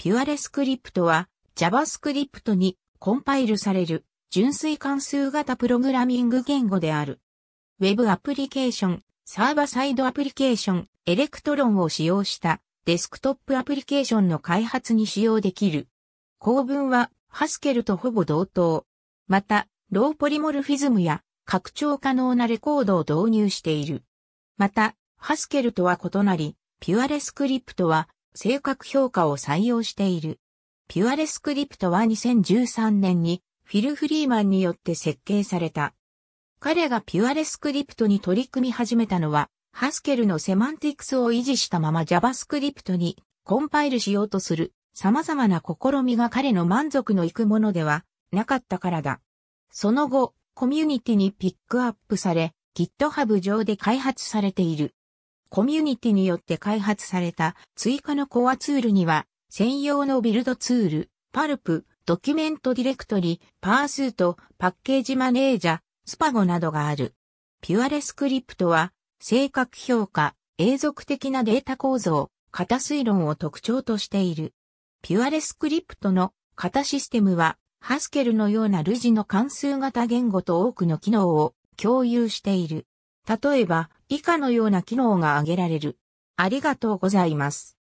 ピュアレスクリプトは JavaScript にコンパイルされる純粋関数型プログラミング言語である。Web アプリケーション、サーバサイドアプリケーション、エレクトロンを使用したデスクトップアプリケーションの開発に使用できる。構文はハスケルとほぼ同等。また、ローポリモルフィズムや拡張可能なレコードを導入している。また、ハスケルとは異なり、ピュアレスクリプトは性格評価を採用している。ピュアレスクリプトは2013年にフィル・フリーマンによって設計された。彼がピュアレスクリプトに取り組み始めたのは、ハスケルのセマンティクスを維持したまま JavaScript にコンパイルしようとする様々な試みが彼の満足のいくものではなかったからだ。その後、コミュニティにピックアップされ、GitHub 上で開発されている。コミュニティによって開発された追加のコアツールには、専用のビルドツール、パルプ、ドキュメントディレクトリ、パースート、パッケージマネージャ、スパゴなどがある。ピュアレスクリプトは、正確評価、永続的なデータ構造、型推論を特徴としている。ピュアレスクリプトの型システムは、ハスケルのような類似の関数型言語と多くの機能を共有している。例えば、以下のような機能が挙げられる。ありがとうございます。